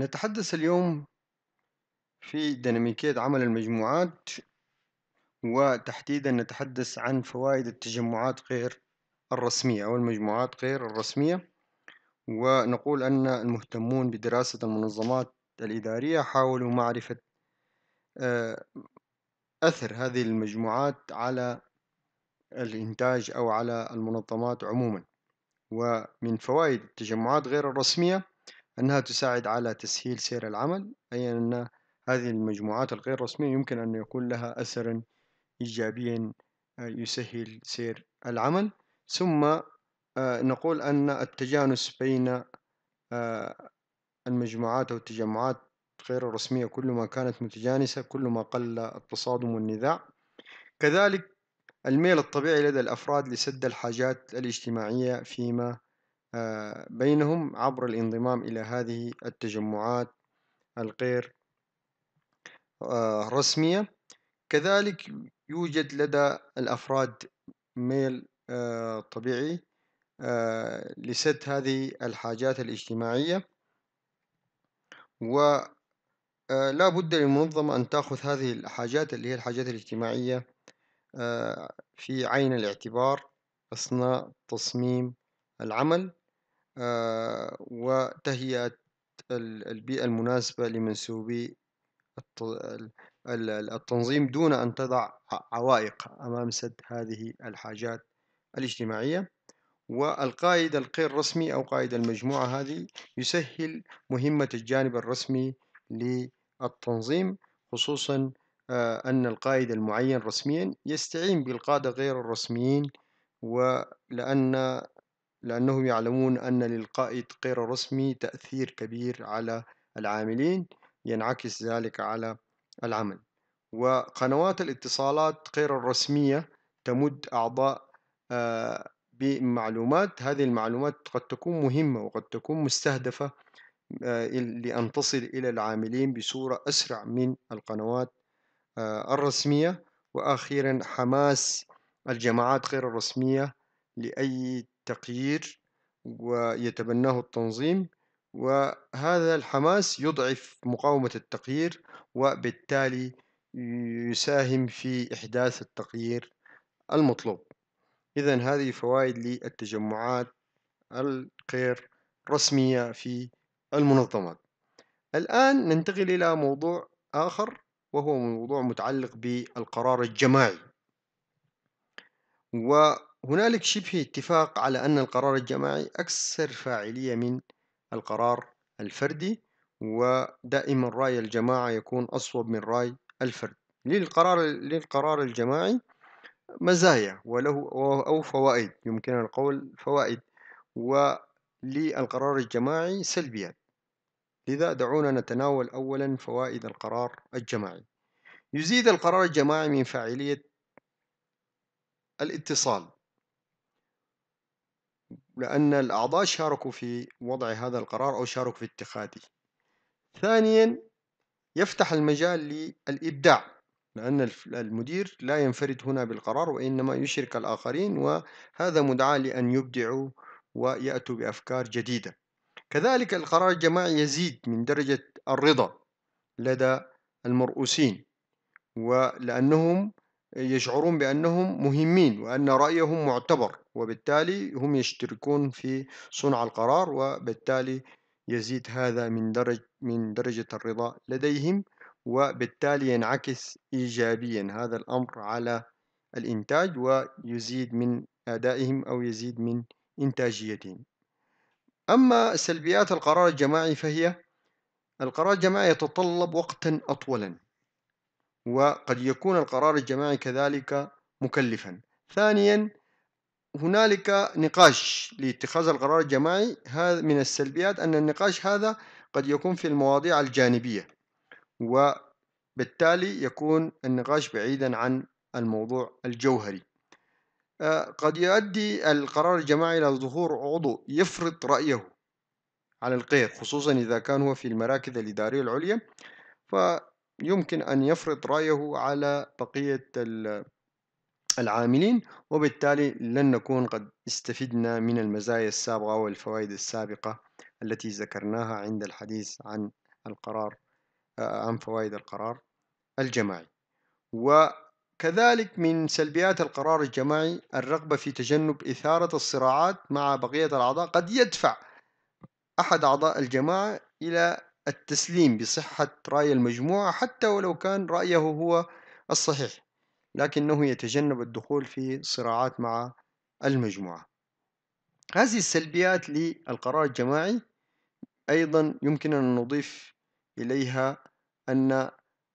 نتحدث اليوم في ديناميكية عمل المجموعات وتحديدا نتحدث عن فوائد التجمعات غير الرسمية أو المجموعات غير الرسمية ونقول أن المهتمون بدراسة المنظمات الإدارية حاولوا معرفة آه، أثر هذه المجموعات على الإنتاج أو على المنظمات عموما ومن فوائد التجمعات غير الرسمية أنها تساعد على تسهيل سير العمل أي أن هذه المجموعات الغير رسمية يمكن أن يكون لها أثرا إيجابيا آه، يسهل سير العمل ثم آه، نقول أن التجانس بين آه، المجموعات أو التجمعات غير الرسمية كل ما كانت متجانسة كل ما قل التصادم والنزاع كذلك الميل الطبيعي لدى الأفراد لسد الحاجات الاجتماعية فيما آه، بينهم عبر الانضمام إلى هذه التجمعات الغير آه، رسمية كذلك يوجد لدى الأفراد ميل آه، طبيعي لست هذه الحاجات الاجتماعية ولا بد للمنظمة أن تأخذ هذه الحاجات اللي هي الحاجات الاجتماعية في عين الاعتبار أثناء تصميم العمل آه، وتهيئة البيئة المناسبة لمنسوبي التنظيم دون أن تضع عوائق أمام سد هذه الحاجات الاجتماعية والقائد الغير رسمي أو قائد المجموعة هذه يسهل مهمة الجانب الرسمي للتنظيم خصوصا آه، أن القائد المعين رسميا يستعين بالقادة غير الرسميين ولأن لأنهم يعلمون أن للقائد غير الرسمي تأثير كبير على العاملين ينعكس ذلك على العمل وقنوات الاتصالات غير الرسمية تمد أعضاء آه، بمعلومات هذه المعلومات قد تكون مهمة وقد تكون مستهدفة آه، لأن تصل إلى العاملين بصورة أسرع من القنوات آه، الرسمية وأخيرا حماس الجماعات غير الرسمية لأي تغيير ويتبناه التنظيم وهذا الحماس يضعف مقاومة التغيير وبالتالي يساهم في إحداث التغيير المطلوب إذا هذه فوائد للتجمعات الغير رسمية في المنظمات الآن ننتقل إلى موضوع آخر وهو موضوع متعلق بالقرار الجماعي و هنالك شبه اتفاق على أن القرار الجماعي أكثر فاعلية من القرار الفردي ودائما رأي الجماعة يكون أصوب من رأي الفرد للقرار, للقرار الجماعي مزايا وله أو فوائد يمكن القول فوائد وللقرار الجماعي سلبيات لذا دعونا نتناول أولا فوائد القرار الجماعي يزيد القرار الجماعي من فاعلية الاتصال لأن الأعضاء شاركوا في وضع هذا القرار أو شاركوا في اتخاذه ثانيا يفتح المجال للإبداع لأن المدير لا ينفرد هنا بالقرار وإنما يشرك الآخرين وهذا مدعى لأن يبدعوا ويأتوا بأفكار جديدة كذلك القرار الجماعي يزيد من درجة الرضا لدى المرؤوسين ولأنهم يشعرون بأنهم مهمين وأن رأيهم معتبر وبالتالي هم يشتركون في صنع القرار وبالتالي يزيد هذا من درجة من درجة الرضا لديهم وبالتالي ينعكس إيجابيا هذا الأمر على الإنتاج ويزيد من أدائهم أو يزيد من إنتاجيتهم أما سلبيات القرار الجماعي فهي القرار الجماعي يتطلب وقتا أطولا وقد يكون القرار الجماعي كذلك مكلفا ثانيا هنالك نقاش لاتخاذ القرار الجماعي هذا من السلبيات أن النقاش هذا قد يكون في المواضيع الجانبية وبالتالي يكون النقاش بعيدا عن الموضوع الجوهري آه، قد يؤدي القرار الجماعي إلى ظهور عضو يفرض رأيه على القير خصوصا إذا كان هو في المراكز الإدارية العليا ف يمكن أن يفرض رأيه على بقية العاملين وبالتالي لن نكون قد استفدنا من المزايا السابقة والفوائد السابقة التي ذكرناها عند الحديث عن القرار آه، عن فوائد القرار الجماعي وكذلك من سلبيات القرار الجماعي الرغبة في تجنب إثارة الصراعات مع بقية الأعضاء قد يدفع أحد أعضاء الجماعة إلى التسليم بصحة رأي المجموعة حتى ولو كان رأيه هو الصحيح لكنه يتجنب الدخول في صراعات مع المجموعة هذه السلبيات للقرار الجماعي أيضا يمكن أن نضيف إليها أن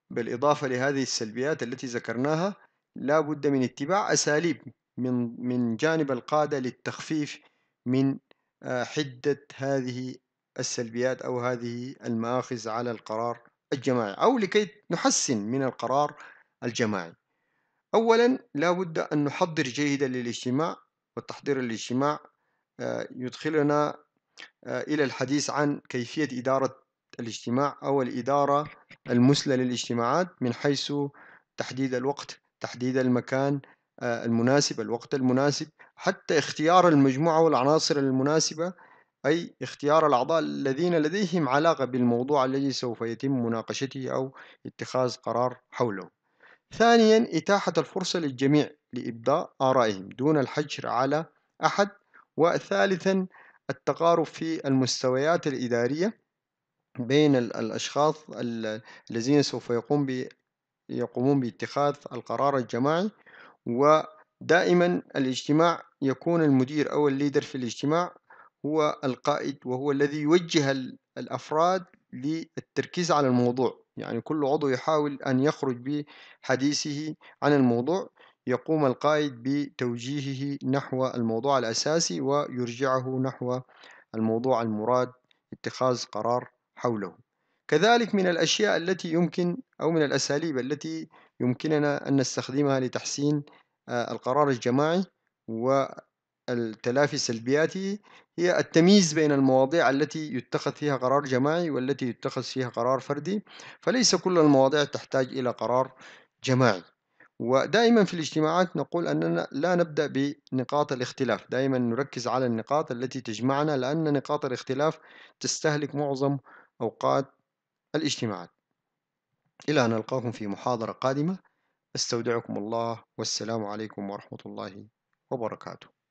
بالإضافة لهذه السلبيات التي ذكرناها لا بد من اتباع أساليب من من جانب القادة للتخفيف من آه، حدة هذه السلبيات أو هذه المآخذ على القرار الجماعي أو لكي نحسن من القرار الجماعي أولا لا بد أن نحضر جيدا للاجتماع والتحضير للاجتماع آه، يدخلنا آه، إلى الحديث عن كيفية إدارة الاجتماع أو الإدارة المثلى للاجتماعات من حيث تحديد الوقت تحديد المكان آه، المناسب الوقت المناسب حتى اختيار المجموعة والعناصر المناسبة أي اختيار الأعضاء الذين لديهم علاقة بالموضوع الذي سوف يتم مناقشته أو اتخاذ قرار حوله ثانيا إتاحة الفرصة للجميع لإبداء آرائهم دون الحجر على أحد وثالثا التقارب في المستويات الإدارية بين الأشخاص الذين سوف يقوم ب... يقومون باتخاذ القرار الجماعي ودائما الاجتماع يكون المدير أو الليدر في الاجتماع هو القائد وهو الذي يوجه الأفراد للتركيز على الموضوع يعني كل عضو يحاول أن يخرج بحديثه عن الموضوع يقوم القائد بتوجيهه نحو الموضوع الأساسي ويرجعه نحو الموضوع المراد اتخاذ قرار حوله كذلك من الأشياء التي يمكن أو من الأساليب التي يمكننا أن نستخدمها لتحسين آه، القرار الجماعي و التلافي سلبياته هي التمييز بين المواضيع التي يتخذ فيها قرار جماعي والتي يتخذ فيها قرار فردي فليس كل المواضيع تحتاج إلى قرار جماعي ودائما في الاجتماعات نقول أننا لا نبدأ بنقاط الاختلاف دائما نركز على النقاط التي تجمعنا لأن نقاط الاختلاف تستهلك معظم أوقات الاجتماعات إلى أن نلقاكم في محاضرة قادمة استودعكم الله والسلام عليكم ورحمة الله وبركاته